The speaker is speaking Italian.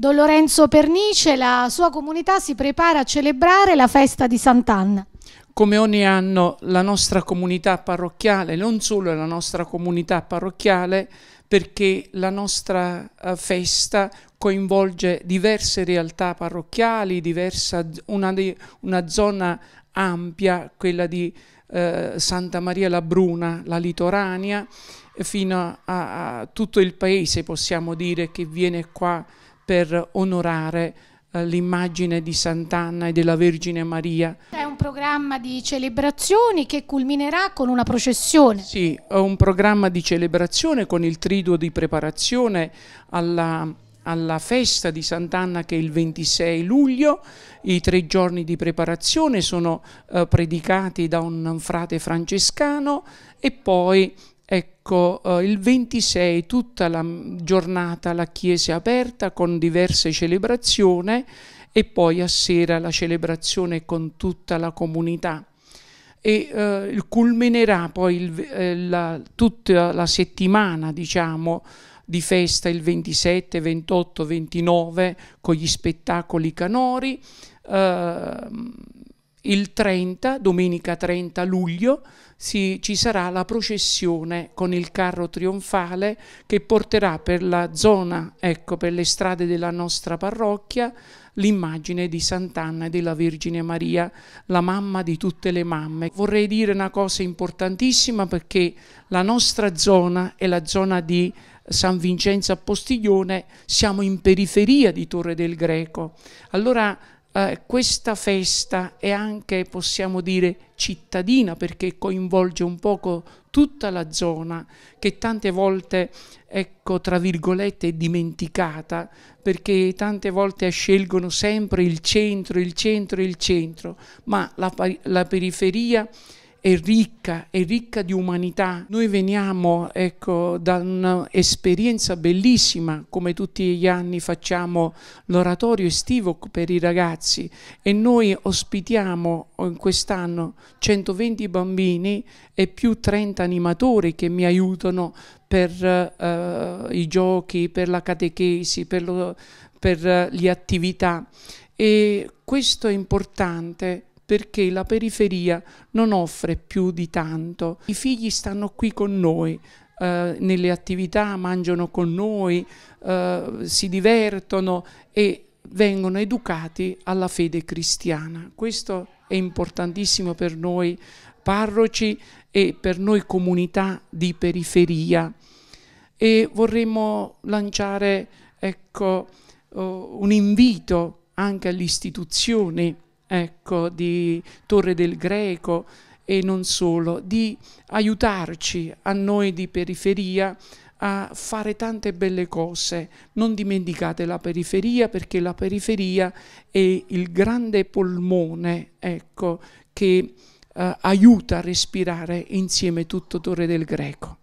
Don Lorenzo Pernice, la sua comunità si prepara a celebrare la festa di Sant'Anna. Come ogni anno la nostra comunità parrocchiale, non solo la nostra comunità parrocchiale, perché la nostra eh, festa coinvolge diverse realtà parrocchiali, diversa, una, una, zona ampia, quella di eh, Santa Maria la Bruna, la Litorania, fino a, a tutto il paese possiamo dire che viene qua per onorare eh, l'immagine di Sant'Anna e della Vergine Maria. È un programma di celebrazioni che culminerà con una processione. Sì, è un programma di celebrazione con il triduo di preparazione alla, alla festa di Sant'Anna che è il 26 luglio. I tre giorni di preparazione sono eh, predicati da un frate francescano e poi Ecco, eh, il 26 tutta la giornata la chiesa è aperta con diverse celebrazioni e poi a sera la celebrazione con tutta la comunità. E eh, culminerà poi il, eh, la, tutta la settimana, diciamo, di festa il 27, 28, 29 con gli spettacoli canori. Ehm, il 30, domenica 30 luglio, si, ci sarà la processione con il carro trionfale che porterà per la zona, ecco, per le strade della nostra parrocchia, l'immagine di Sant'Anna e della Vergine Maria, la mamma di tutte le mamme. Vorrei dire una cosa importantissima perché la nostra zona è la zona di San Vincenzo a Postiglione, siamo in periferia di Torre del Greco. Allora eh, questa festa è anche, possiamo dire, cittadina perché coinvolge un poco tutta la zona che tante volte, ecco, tra virgolette, è dimenticata perché tante volte scelgono sempre il centro, il centro, il centro, ma la, la periferia è ricca, è ricca di umanità. Noi veniamo ecco, da un'esperienza bellissima, come tutti gli anni facciamo l'oratorio estivo per i ragazzi e noi ospitiamo eh, quest'anno 120 bambini e più 30 animatori che mi aiutano per eh, i giochi, per la catechesi, per, lo, per eh, le attività. E questo è importante perché la periferia non offre più di tanto. I figli stanno qui con noi, eh, nelle attività, mangiano con noi, eh, si divertono e vengono educati alla fede cristiana. Questo è importantissimo per noi parroci e per noi comunità di periferia. E vorremmo lanciare ecco, eh, un invito anche alle istituzioni ecco, di Torre del Greco e non solo, di aiutarci a noi di periferia a fare tante belle cose. Non dimenticate la periferia perché la periferia è il grande polmone ecco, che eh, aiuta a respirare insieme tutto Torre del Greco.